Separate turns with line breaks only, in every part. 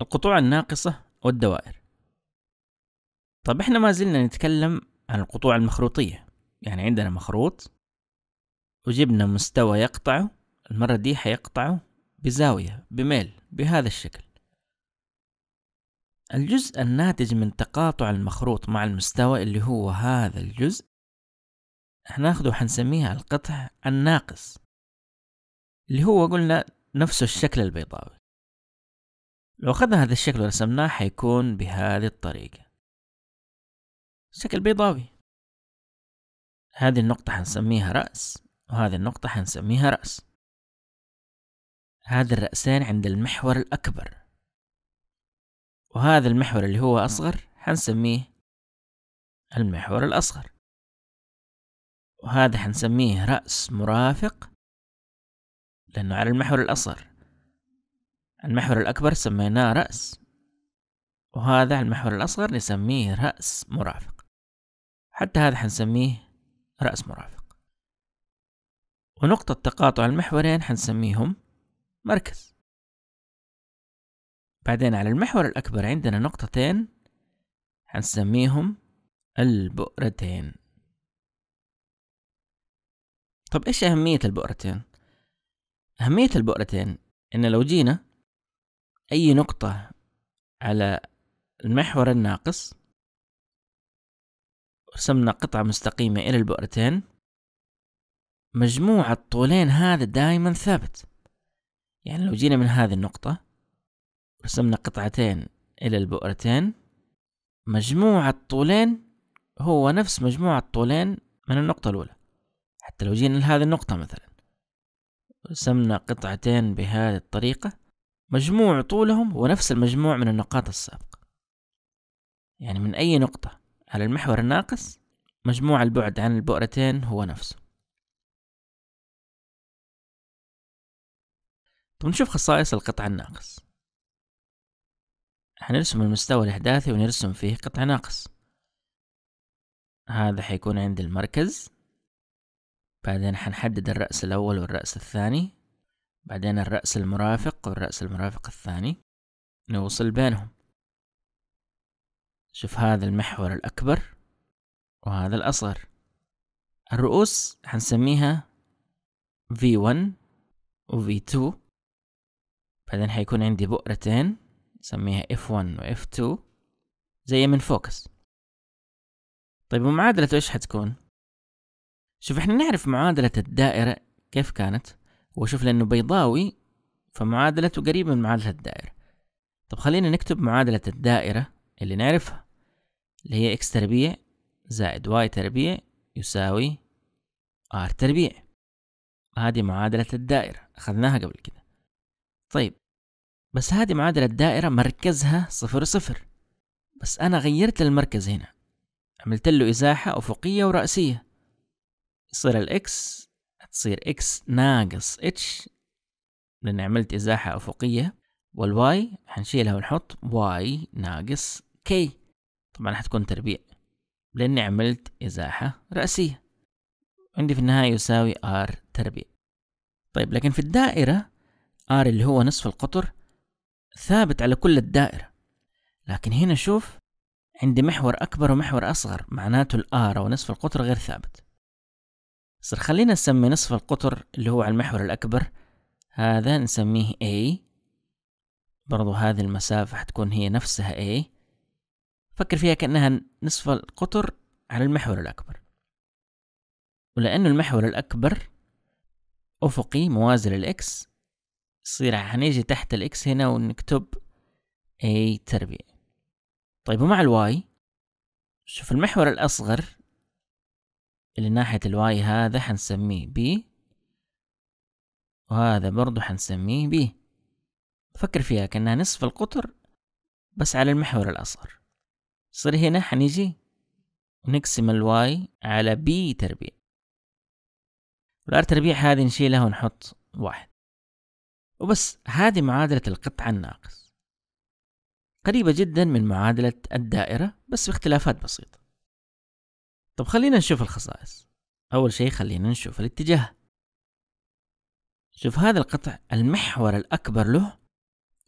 القطوع الناقصة والدوائر طب احنا ما زلنا نتكلم عن القطوع المخروطية يعني عندنا مخروط وجبنا مستوى يقطعه المرة دي حيقطعه بزاوية بميل بهذا الشكل الجزء الناتج من تقاطع المخروط مع المستوى اللي هو هذا الجزء هناخده حنسميها القطع الناقص اللي هو قلنا نفسه الشكل البيضاوي لو أخذنا هذا الشكل ورسمناه حيكون بهذه الطريقة شكل بيضاوي هذه النقطة حنسميها رأس وهذه النقطة حنسميها رأس هذا الرأسين عند المحور الأكبر وهذا المحور اللي هو أصغر حنسميه المحور الأصغر وهذا حنسميه رأس مرافق لأنه على المحور الأصغر المحور الأكبر سميناه رأس وهذا المحور الأصغر نسميه رأس مرافق حتى هذا حنسميه رأس مرافق ونقطة تقاطع المحورين حنسميهم مركز بعدين على المحور الأكبر عندنا نقطتين حنسميهم البؤرتين طب إيش أهمية البؤرتين؟ أهمية البؤرتين إن لو جينا أي نقطة على المحور الناقص رسمنا قطعة مستقيمة إلى البؤرتين مجموع الطولين هذا دائما ثابت يعني لو جينا من هذه النقطة رسمنا قطعتين إلى البؤرتين مجموع الطولين هو نفس مجموع الطولين من النقطة الأولى حتى لو جينا لهذه النقطة مثلا رسمنا قطعتين بهذه الطريقة مجموع طولهم هو نفس المجموع من النقاط السابقة يعني من أي نقطة على المحور الناقص مجموع البعد عن البؤرتين هو نفسه طب نشوف خصائص القطع الناقص هنرسم المستوى الأحداثي ونرسم فيه قطع ناقص هذا حيكون عند المركز بعدين حنحدد الرأس الأول والرأس الثاني بعدين الرأس المرافق والرأس المرافق الثاني نوصل بينهم شوف هذا المحور الأكبر وهذا الأصغر الرؤوس حنسميها V1 و V2 بعدين حيكون عندي بؤرتين نسميها F1 و F2 زي من فوكس طيب ومعادلته ايش حتكون؟ شوف احنا نعرف معادلة الدائرة كيف كانت واشوف لانه بيضاوي فمعادلته قريبة من معادلة الدائرة طب خلينا نكتب معادلة الدائرة اللي نعرفها اللي هي x تربيع زائد y تربيع يساوي r تربيع هذه معادلة الدائرة أخذناها قبل كده طيب بس هذه معادلة الدائرة مركزها صفر صفر بس أنا غيرت المركز هنا عملت له إزاحة أفقية ورأسية يصير الإكس تصير إكس ناقص إتش لأني عملت إزاحة أفقية والواي حنشيلها ونحط واي ناقص k طبعا حتكون تربيع لأني عملت إزاحة رأسية عندي في النهاية يساوي R تربيع طيب لكن في الدائرة R اللي هو نصف القطر ثابت على كل الدائرة لكن هنا شوف عندي محور أكبر ومحور أصغر معناته الآر أو نصف القطر غير ثابت صار خلينا نسمي نصف القطر اللي هو على المحور الأكبر هذا نسميه A برضو هذه المسافة حتكون هي نفسها A فكر فيها كأنها نصف القطر على المحور الأكبر ولأنه المحور الأكبر أفقي موازي للإكس يصير هنيجي تحت الإكس هنا ونكتب A تربيع طيب ومع الواي شوف المحور الأصغر اللي ناحية الواي هذا حنسميه ب وهذا برضو حنسميه ب فكر فيها كأنها نصف القطر بس على المحور الأصغر صير هنا حنيجي ونقسم الواي على بي تربيع والآر تربيع هذه نشيلها ونحط واحد وبس هذه معادلة القطع الناقص قريبة جدا من معادلة الدائرة بس باختلافات بسيطة طب خلينا نشوف الخصائص أول شيء خلينا نشوف الاتجاه شوف هذا القطع المحور الأكبر له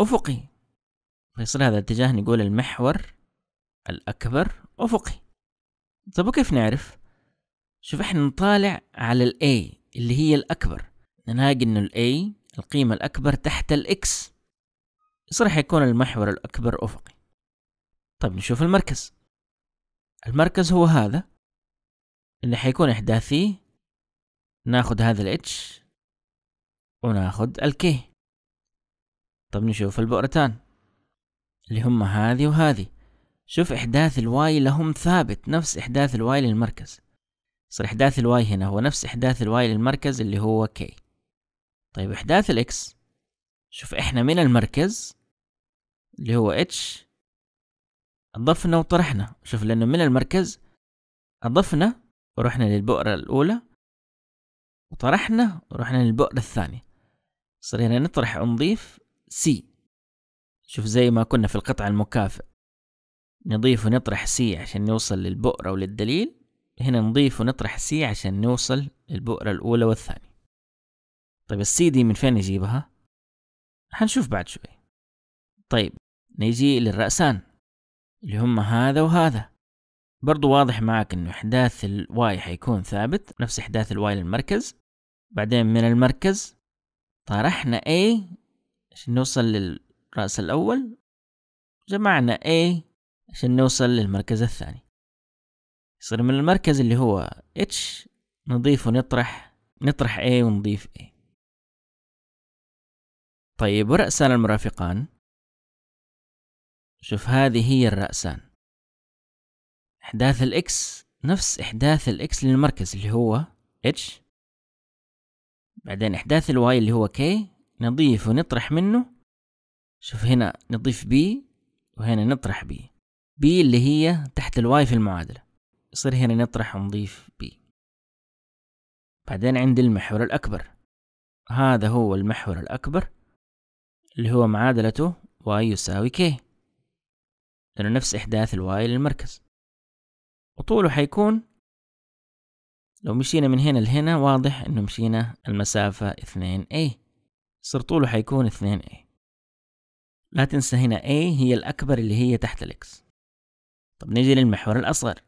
أفقي فيصير هذا الاتجاه نقول المحور الأكبر أفقي طب وكيف نعرف؟ شوف احنا نطالع على الـ A اللي هي الأكبر نلاقي إنه ال A القيمة الأكبر تحت الـ X يصير حيكون المحور الأكبر أفقي طب نشوف المركز المركز هو هذا اللي حيكون احداثي ناخد هذا الاتش وناخد الكي طب نشوف البؤرتان اللي هم هذه وهذه شوف احداث الواي لهم ثابت نفس احداث الواي للمركز صار احداث الواي هنا هو نفس احداث الواي للمركز اللي هو كي طيب احداث الاكس شوف احنا من المركز اللي هو اتش اضفنا وطرحنا شوف لانه من المركز اضفنا ورحنا للبؤرة الأولى وطرحنا ورحنا للبؤرة الثانية صرنا نطرح ونضيف سي شوف زي ما كنا في القطع المكافئ نضيف ونطرح سي عشان نوصل للبؤرة وللدليل هنا نضيف ونطرح سي عشان نوصل للبؤرة الأولى والثانية طيب السي دي من فين نجيبها؟ حنشوف بعد شوي طيب نيجي للرأسان اللي هم هذا وهذا برضو واضح معك انه احداث الواي حيكون ثابت نفس احداث الواي للمركز بعدين من المركز طرحنا A عشان نوصل للرأس الأول جمعنا A عشان نوصل للمركز الثاني يصير من المركز اللي هو H نضيف ونطرح نطرح A ونضيف A طيب ورأسان المرافقان شوف هذه هي الرأسان احداث الاكس نفس احداث الاكس للمركز اللي هو اتش بعدين احداث الواي اللي هو كي نضيف ونطرح منه شوف هنا نضيف بي وهنا نطرح بي بي اللي هي تحت الواي في المعادلة يصير هنا نطرح ونضيف بي بعدين عندي المحور الأكبر هذا هو المحور الأكبر اللي هو معادلته y يساوي k لأنه نفس إحداث الواي للمركز وطوله حيكون لو مشينا من هنا لهنا واضح انه مشينا المسافة 2A صار طوله حيكون 2A لا تنسى هنا A هي الأكبر اللي هي تحت الإكس طب نجي للمحور الأصغر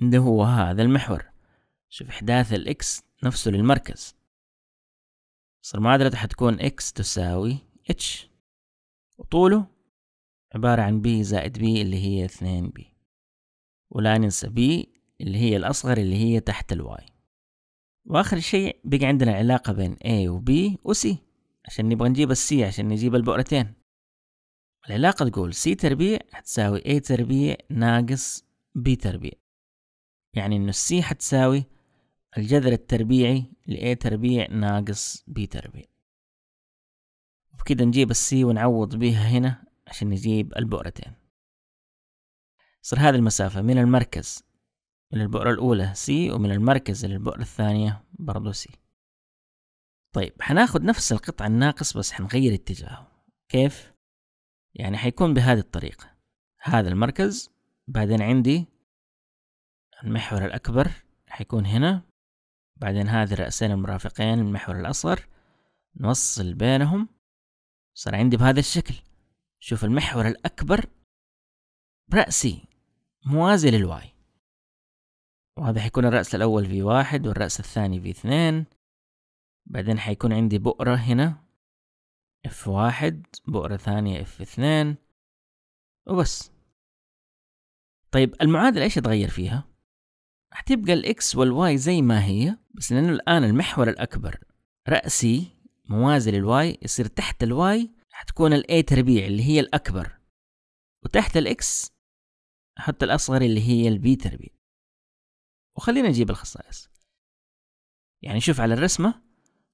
ده هو هذا المحور شوف إحداث الإكس نفسه للمركز صار معادلة حتكون X تساوي H وطوله عبارة عن B زائد B اللي هي 2B ولا ننسى بي اللي هي الأصغر اللي هي تحت الواي وآخر شيء بقى عندنا علاقة بين A و B و C عشان نبغى نجيب السي عشان نجيب البؤرتين العلاقة تقول C تربيع هتساوي A تربيع ناقص B تربيع يعني إنه السي هتساوي الجذر التربيعي ل A تربيع ناقص B تربيع وبكده نجيب السي ونعوض بيها هنا عشان نجيب البؤرتين صار هذه المسافة من المركز من البؤرة الأولى سي ومن المركز إلى البؤرة الثانية برضو سي طيب حناخد نفس القطع الناقص بس حنغير اتجاهه كيف؟ يعني حيكون بهذه الطريقة هذا المركز بعدين عندي المحور الأكبر حيكون هنا بعدين هذه الرأسين المرافقين المحور الأصغر نوصل بينهم صار عندي بهذا الشكل شوف المحور الأكبر برأسي موازي للواي وهذا حيكون الرأس الأول في واحد والرأس الثاني في اثنين بعدين حيكون عندي بؤرة هنا اف واحد بؤرة ثانية اف اثنين وبس طيب المعادلة ايش يتغير فيها؟ حتبقى الاكس والواي زي ما هي بس لانه الان المحور الاكبر رأسي موازي للواي يصير تحت الواي حتكون الاي تربيع اللي هي الاكبر وتحت الاكس حتى الأصغر اللي هي البي بي وخلينا نجيب الخصائص يعني شوف على الرسمة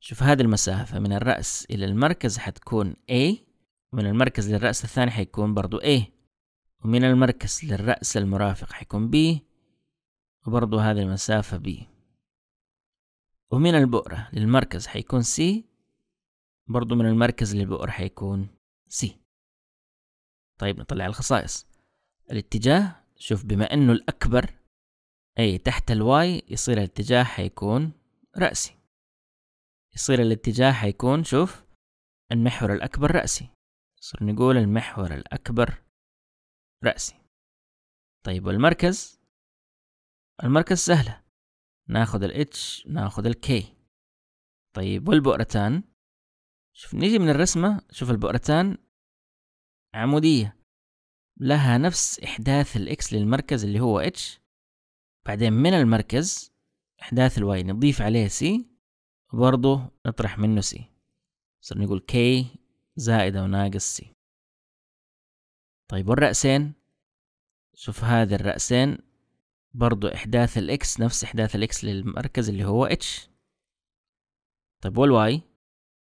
شوف هذه المسافة من الرأس إلى المركز حتكون A ومن المركز للرأس الثاني حيكون برضو A ومن المركز للرأس المرافق حيكون B وبرضو هذه المسافة B ومن البؤرة للمركز حيكون C برضو من المركز للبؤرة حيكون C طيب نطلع الخصائص الاتجاه شوف بما انه الاكبر اي تحت الواي يصير الاتجاه حيكون رأسي يصير الاتجاه حيكون شوف المحور الأكبر رأسي صرنا نقول المحور الأكبر رأسي طيب والمركز المركز سهلة ناخد ال H ناخد ال K طيب والبؤرتان شوف نيجي من الرسمة شوف البؤرتان عمودية لها نفس إحداث الإكس للمركز اللي هو اتش بعدين من المركز إحداث الواي نضيف عليه سي وبرضو نطرح منه سي صرنا نقول كي زائد أو ناقص سي طيب والرأسين شوف هذا الرأسين برضو إحداث الإكس نفس إحداث الإكس للمركز اللي هو اتش طيب والواي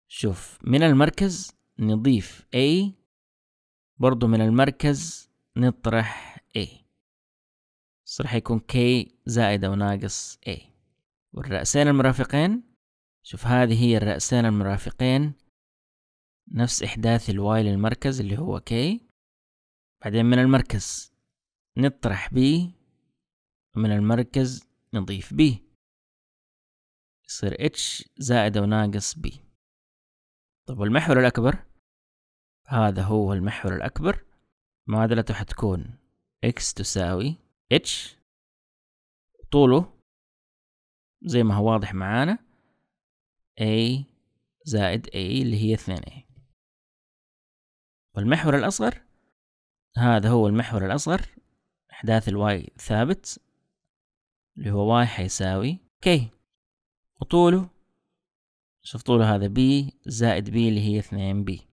شوف من المركز نضيف A برضو من المركز نطرح A صرح يكون K زائد أو ناقص A والرأسين المرافقين شوف هذه هي الرأسين المرافقين نفس إحداث الواي للمركز اللي هو K بعدين من المركز نطرح B ومن المركز نضيف B يصير H زائد أو ناقص B طب والمحور الأكبر هذا هو المحور الأكبر معادلته حتكون x تساوي h طوله زي ما هو واضح معانا a زائد a اللي هي 2a والمحور الأصغر هذا هو المحور الأصغر إحداث الواي ثابت اللي هو واي حيساوي k وطوله شوف طوله هذا b زائد b اللي هي 2b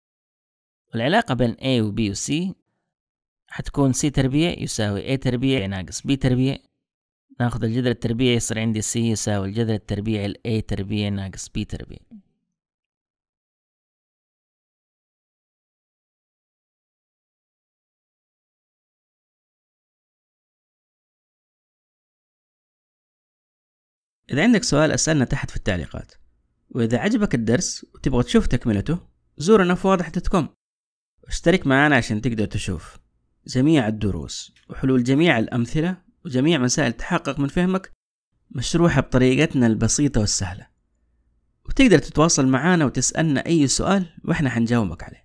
والعلاقة بين A و B و C حتكون C تربيع يساوي A تربيع ناقص B تربيع ناخذ الجذر التربيعي يصير عندي C يساوي الجذر التربيعي ل A تربيع ناقص B تربيع إذا عندك سؤال أسألنا تحت في التعليقات وإذا عجبك الدرس وتبغى تشوف تكملته زورنا في واضح دوت كوم اشترك معنا عشان تقدر تشوف جميع الدروس وحلول جميع الأمثلة وجميع مسائل تحقق من فهمك مشروحة بطريقتنا البسيطة والسهلة وتقدر تتواصل معنا وتسألنا أي سؤال وإحنا حنجاوبك عليه